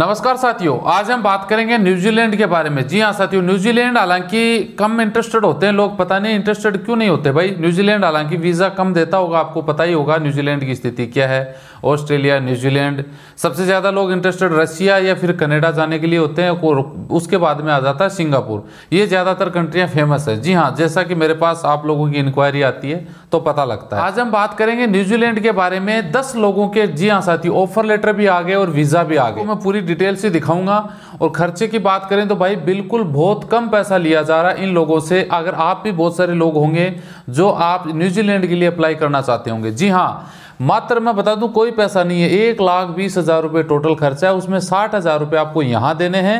नमस्कार साथियों आज हम बात करेंगे न्यूजीलैंड के बारे में जी हाँ साथियों न्यूजीलैंड हालांकि कम इंटरेस्टेड होते हैं लोग पता नहीं इंटरेस्टेड क्यों नहीं होते भाई न्यूजीलैंड हालांकि वीज़ा कम देता होगा आपको पता ही होगा न्यूजीलैंड की स्थिति क्या है ऑस्ट्रेलिया न्यूजीलैंड सबसे ज़्यादा लोग इंटरेस्टेड रशिया या फिर कनेडा जाने के लिए होते हैं और उसके बाद में आ जाता है सिंगापुर ये ज़्यादातर कंट्रियाँ फेमस है जी हाँ जैसा कि मेरे पास आप लोगों की इंक्वायरी आती है तो पता लगता है आज हम बात करेंगे न्यूजीलैंड के बारे में दस लोगों के जी हाँ साथी ऑफर लेटर भी आ गए और वीज़ा भी आ गए मैं पूरी डिटेल से दिखाऊंगा और खर्चे की बात करें तो भाई बिल्कुल बहुत कम पैसा लिया जा रहा है इन लोगों से अगर आप भी बहुत सारे लोग होंगे जो आप न्यूजीलैंड के लिए अप्लाई करना चाहते होंगे जी हाँ मात्र मैं बता दूं कोई पैसा नहीं है एक लाख बीस हज़ार रुपये टोटल खर्चा है उसमें साठ हज़ार रुपये आपको यहाँ देने हैं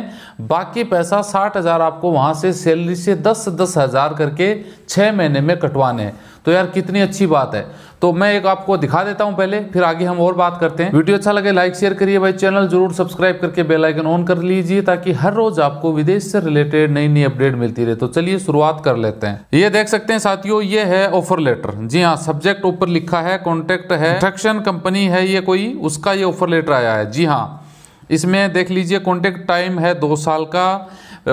बाकी पैसा साठ हज़ार आपको वहाँ से सैलरी से दस दस हज़ार करके छः महीने में कटवाने हैं तो यार कितनी अच्छी बात है तो मैं एक आपको दिखा देता हूं पहले फिर आगे हम और बात करते हैं वीडियो अच्छा लगे लाइक शेयर करिए भाई चैनल जरूर सब्सक्राइब करके बेल आइकन ऑन कर लीजिए ताकि हर रोज आपको विदेश से रिलेटेड नई नई अपडेट मिलती रहे तो चलिए शुरुआत कर लेते हैं ये देख सकते हैं साथियों ये है ऑफर लेटर जी हाँ सब्जेक्ट ऊपर लिखा है कॉन्टेक्ट है इंस्ट्रक्शन कंपनी है ये कोई उसका ये ऑफर लेटर आया है जी हाँ इसमें देख लीजिए कॉन्टेक्ट टाइम है दो साल का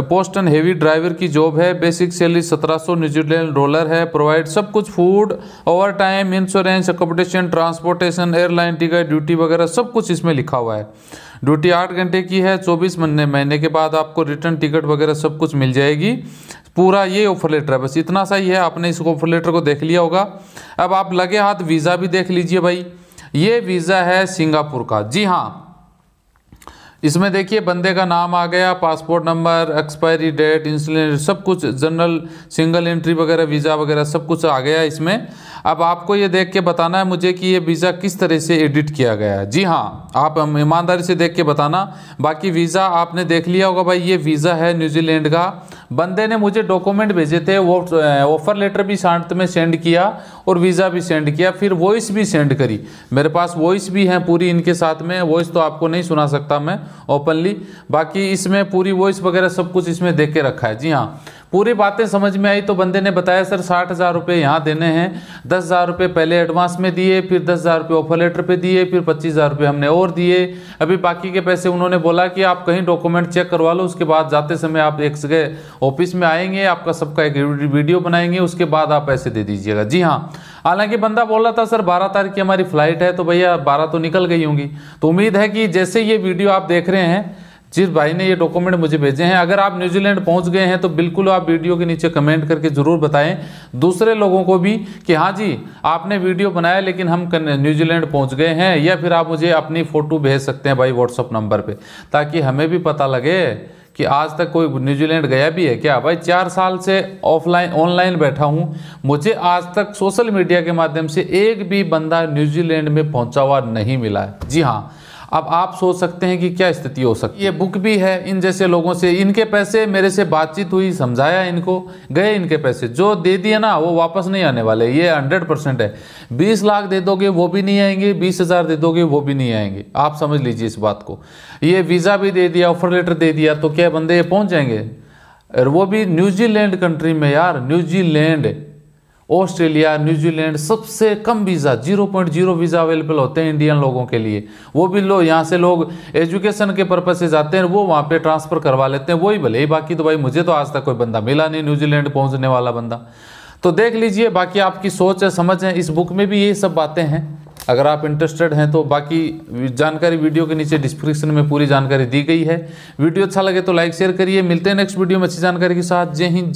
पोस्ट एंड हेवी ड्राइवर की जॉब है बेसिक सैलरी 1700 न्यूजीलैंड डॉलर है प्रोवाइड सब कुछ food over time insurance accommodation transportation airline ticket duty वगैरह सब कुछ इसमें लिखा हुआ है ड्यूटी आठ घंटे की है चौबीस महीने महीने के बाद आपको रिटर्न टिकट वगैरह सब कुछ मिल जाएगी पूरा ये ऑफर लेटर है बस इतना सा ही है आपने इस ऑफर लेटर को देख लिया होगा अब आप लगे हाथ वीज़ा भी देख लीजिए भाई ये वीज़ा है सिंगापुर का जी हाँ इसमें देखिए बंदे का नाम आ गया passport number expiry date insulin सब कुछ जनरल सिंगल एंट्री वगैरह वीज़ा वगैरह सब कुछ आ गया इसमें अब आपको ये देख के बताना है मुझे कि ये वीज़ा किस तरह से एडिट किया गया है जी हाँ आप ईमानदारी से देख के बताना बाकी वीज़ा आपने देख लिया होगा भाई ये वीज़ा है न्यूजीलैंड का बंदे ने मुझे डॉक्यूमेंट भेजे थे वो ऑफर लेटर भी साथ में सेंड किया और वीज़ा भी सेंड किया फिर वॉइस भी सेंड करी मेरे पास वॉइस भी है पूरी इनके साथ में वॉइस तो आपको नहीं सुना सकता मैं ओपनली बाकी इसमें पूरी वॉइस वगैरह सब कुछ इसमें देख के रखा है जी हाँ पूरी बातें समझ में आई तो बंदे ने बताया सर साठ हज़ार रुपये यहाँ देने हैं दस हज़ार रुपये पहले एडवांस में दिए फिर दस हज़ार रुपये ऑफर लेटर पे दिए फिर पच्चीस हज़ार रुपये हमने और दिए अभी बाकी के पैसे उन्होंने बोला कि आप कहीं डॉक्यूमेंट चेक करवा लो उसके बाद जाते समय आप एक जगह ऑफिस में आएंगे आपका सबका एक वीडियो बनाएंगे उसके बाद आप पैसे दे दीजिएगा जी हाँ हालांकि बंदा बोल रहा था सर बारह तारीख की हमारी फ्लाइट है तो भैया बारह तो निकल गई होंगी तो उम्मीद है कि जैसे ये वीडियो आप देख रहे हैं जिस भाई ने ये डॉक्यूमेंट मुझे भेजे हैं अगर आप न्यूजीलैंड पहुंच गए हैं तो बिल्कुल आप वीडियो के नीचे कमेंट करके ज़रूर बताएं दूसरे लोगों को भी कि हाँ जी आपने वीडियो बनाया लेकिन हम न्यूजीलैंड पहुंच गए हैं या फिर आप मुझे अपनी फ़ोटो भेज सकते हैं भाई व्हाट्सअप नंबर पर ताकि हमें भी पता लगे कि आज तक कोई न्यूजीलैंड गया भी है क्या भाई चार साल से ऑफलाइन ऑनलाइन बैठा हूँ मुझे आज तक सोशल मीडिया के माध्यम से एक भी बंदा न्यूजीलैंड में पहुँचा हुआ नहीं मिला है जी हाँ अब आप सोच सकते हैं कि क्या स्थिति हो सकती है ये बुक भी है इन जैसे लोगों से इनके पैसे मेरे से बातचीत हुई समझाया इनको गए इनके पैसे जो दे दिए ना वो वापस नहीं आने वाले ये हंड्रेड परसेंट है बीस लाख दे दोगे वो भी नहीं आएंगे बीस हज़ार दे दोगे वो भी नहीं आएंगे आप समझ लीजिए इस बात को ये वीज़ा भी दे दिया ऑफर लेटर दे दिया तो क्या बंदे ये पहुँच जाएंगे और वो भी न्यूजीलैंड कंट्री में यार न्यूजीलैंड ऑस्ट्रेलिया न्यूजीलैंड सबसे कम visa zero point zero visa available होते हैं इंडियन लोगों के लिए वो भी लोग यहाँ से लोग एजुकेशन के पर्पज से जाते हैं वो वहाँ पे ट्रांसफ़र करवा लेते हैं वही भले ही बाकी तो भाई मुझे तो आज तक कोई बंदा मिला नहीं न्यूजीलैंड पहुँचने वाला बंदा तो देख लीजिए बाकी आपकी सोच है समझ है इस बुक में भी ये सब बातें हैं अगर आप इंटरेस्टेड हैं तो बाकी जानकारी वीडियो के नीचे डिस्क्रिप्शन में पूरी जानकारी दी गई है वीडियो अच्छा लगे तो लाइक शेयर करिए मिलते हैं नेक्स्ट वीडियो में अच्छी जानकारी के साथ जय हिंद